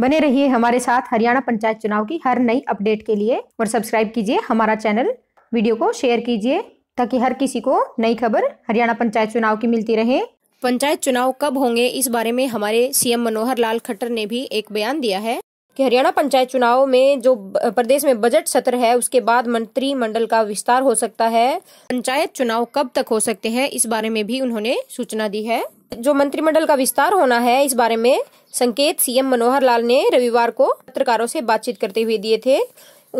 बने रहिए हमारे साथ हरियाणा पंचायत चुनाव की हर नई अपडेट के लिए और सब्सक्राइब कीजिए हमारा चैनल वीडियो को शेयर कीजिए ताकि हर किसी को नई खबर हरियाणा पंचायत चुनाव की मिलती रहे पंचायत चुनाव कब होंगे इस बारे में हमारे सीएम मनोहर लाल खट्टर ने भी एक बयान दिया है कि हरियाणा पंचायत चुनाव में जो प्रदेश में बजट सत्र है उसके बाद मंत्रिमंडल का विस्तार हो सकता है पंचायत चुनाव कब तक हो सकते हैं इस बारे में भी उन्होंने सूचना दी है जो मंत्रिमंडल का विस्तार होना है इस बारे में संकेत सीएम मनोहर लाल ने रविवार को पत्रकारों से बातचीत करते हुए दिए थे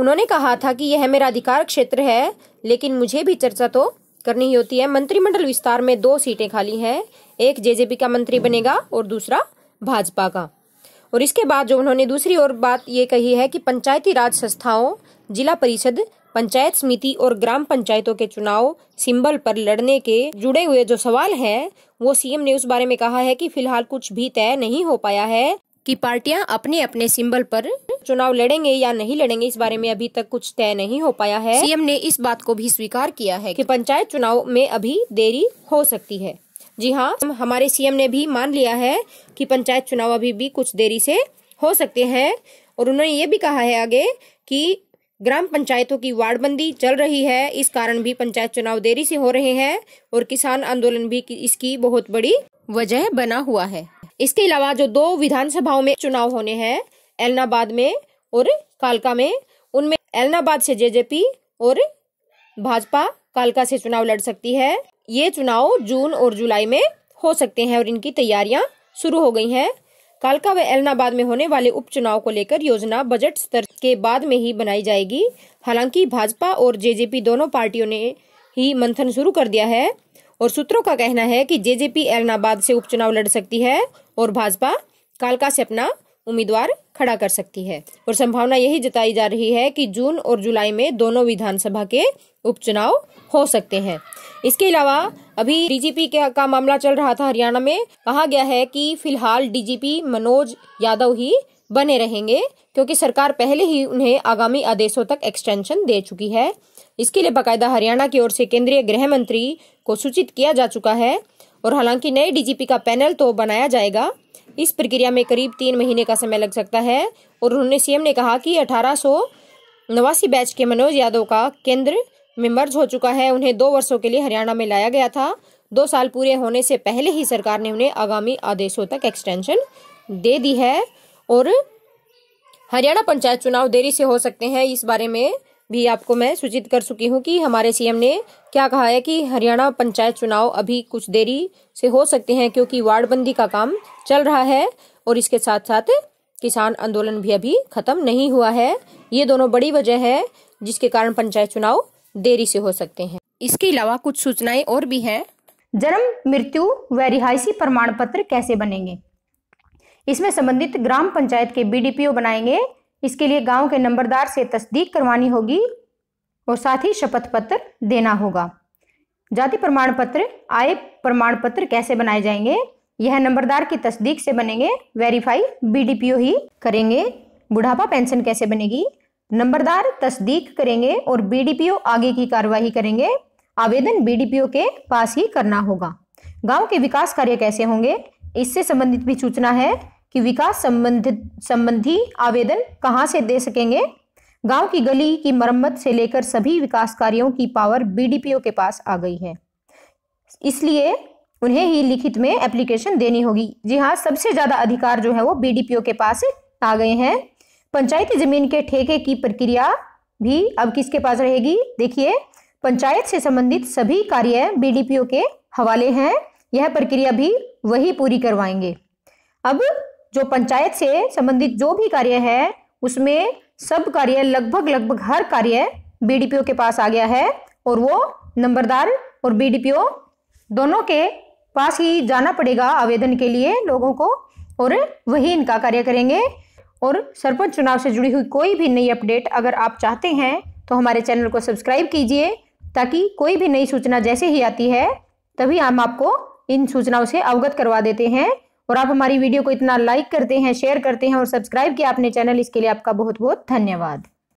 उन्होंने कहा था कि यह मेरा अधिकार क्षेत्र है लेकिन मुझे भी चर्चा तो करनी ही होती है मंत्रिमंडल विस्तार में दो सीटें खाली हैं एक जेजेपी का मंत्री बनेगा और दूसरा भाजपा का और इसके बाद जो उन्होंने दूसरी और बात ये कही है कि पंचायती राज संस्थाओं जिला परिषद पंचायत समिति और ग्राम पंचायतों के चुनाव सिंबल पर लड़ने के जुड़े हुए जो सवाल हैं वो सीएम ने उस बारे में कहा है कि फिलहाल कुछ भी तय नहीं हो पाया है कि पार्टियां अपने अपने सिंबल पर चुनाव लड़ेंगे या नहीं लड़ेंगे इस बारे में अभी तक कुछ तय नहीं हो पाया है सीएम ने इस बात को भी स्वीकार किया है कि पंचायत चुनाव में अभी देरी हो सकती है जी हाँ हमारे सीएम ने भी मान लिया है कि पंचायत चुनाव अभी भी कुछ देरी से हो सकते हैं और उन्होंने ये भी कहा है आगे कि ग्राम पंचायतों की वार्डबंदी चल रही है इस कारण भी पंचायत चुनाव देरी से हो रहे हैं और किसान आंदोलन भी इसकी बहुत बड़ी वजह बना हुआ है इसके अलावा जो दो विधानसभाओं में चुनाव होने हैं एलनाबाद में और कालका में उनमें एलनाबाद से जेजेपी और भाजपा कालका से चुनाव लड़ सकती है ये चुनाव जून और जुलाई में हो सकते हैं और इनकी तैयारियां शुरू हो गई हैं कालका व एलनाबाद में होने वाले उपचुनाव को लेकर योजना बजट स्तर के बाद में ही बनाई जाएगी हालांकि भाजपा और जेजेपी दोनों पार्टियों ने ही मंथन शुरू कर दिया है और सूत्रों का कहना है कि जेजेपी एलनाबाद से उपचुनाव लड़ सकती है और भाजपा कालका से अपना उम्मीदवार खड़ा कर सकती है और संभावना यही जताई जा रही है कि जून और जुलाई में दोनों विधानसभा के उपचुनाव हो सकते हैं इसके अलावा अभी डीजीपी का मामला चल रहा था हरियाणा में कहा गया है कि फिलहाल डीजीपी मनोज यादव ही बने रहेंगे क्योंकि सरकार पहले ही उन्हें आगामी आदेशों तक एक्सटेंशन दे चुकी है इसके लिए बाकायदा हरियाणा की ओर से केंद्रीय गृह मंत्री को सूचित किया जा चुका है और हालांकि नए डीजीपी का पैनल तो बनाया जाएगा इस प्रक्रिया में करीब तीन महीने का समय लग सकता है और उन्होंने सीएम ने कहा कि अठारह नवासी बैच के मनोज यादव का केंद्र में मर्ज हो चुका है उन्हें दो वर्षों के लिए हरियाणा में लाया गया था दो साल पूरे होने से पहले ही सरकार ने उन्हें आगामी आदेशों तक एक्सटेंशन दे दी है और हरियाणा पंचायत चुनाव देरी से हो सकते हैं इस बारे में भी आपको मैं सूचित कर चुकी हूँ कि हमारे सीएम ने क्या कहा है कि हरियाणा पंचायत चुनाव अभी कुछ देरी से हो सकते हैं क्योंकि वार्डबंदी का काम चल रहा है और इसके साथ साथ किसान आंदोलन भी अभी खत्म नहीं हुआ है ये दोनों बड़ी वजह है जिसके कारण पंचायत चुनाव देरी से हो सकते हैं इसके अलावा कुछ सूचनाएं और भी हैं जन्म मृत्यु व रिहायशी प्रमाण पत्र कैसे बनेंगे इसमें संबंधित ग्राम पंचायत के बीडीपीओ बनाएंगे इसके लिए गांव के नंबरदार से तस्दीक करवानी होगी और साथ ही शपथ पत्र देना होगा जाति प्रमाण पत्र आय प्रमाण पत्र कैसे बनाए जाएंगे यह नंबरदार की तस्दीक से बनेंगे वेरीफाई बीडीपीओ ही करेंगे बुढ़ापा पेंशन कैसे बनेगी नंबरदार तस्दीक करेंगे और बीडीपीओ आगे की कार्यवाही करेंगे आवेदन बीडीपीओ के पास ही करना होगा गांव के विकास कार्य कैसे होंगे इससे संबंधित भी सूचना है कि विकास संबंधित संबंधी आवेदन कहाँ से दे सकेंगे गांव की गली की मरम्मत से लेकर सभी विकास कार्यों की पावर बीडीपीओ के पास आ गई है इसलिए उन्हें ही लिखित में एप्लीकेशन देनी होगी जी हाँ सबसे ज़्यादा अधिकार जो है वो बीडीपीओ के पास आ गए हैं पंचायती जमीन के ठेके की प्रक्रिया भी अब किसके पास रहेगी देखिए पंचायत से संबंधित सभी कार्य बीडीपीओ के हवाले हैं यह प्रक्रिया भी वही पूरी करवाएंगे अब जो पंचायत से संबंधित जो भी कार्य है उसमें सब कार्य लगभग लगभग हर कार्य बीडीपीओ के पास आ गया है और वो नंबरदार और बीडीपीओ दोनों के पास ही जाना पड़ेगा आवेदन के लिए लोगों को और वही इनका कार्य करेंगे और सरपंच चुनाव से जुड़ी हुई कोई भी नई अपडेट अगर आप चाहते हैं तो हमारे चैनल को सब्सक्राइब कीजिए ताकि कोई भी नई सूचना जैसे ही आती है तभी हम आपको इन सूचनाओं से अवगत करवा देते हैं और आप हमारी वीडियो को इतना लाइक करते हैं शेयर करते हैं और सब्सक्राइब किया आपने चैनल इसके लिए आपका बहुत बहुत धन्यवाद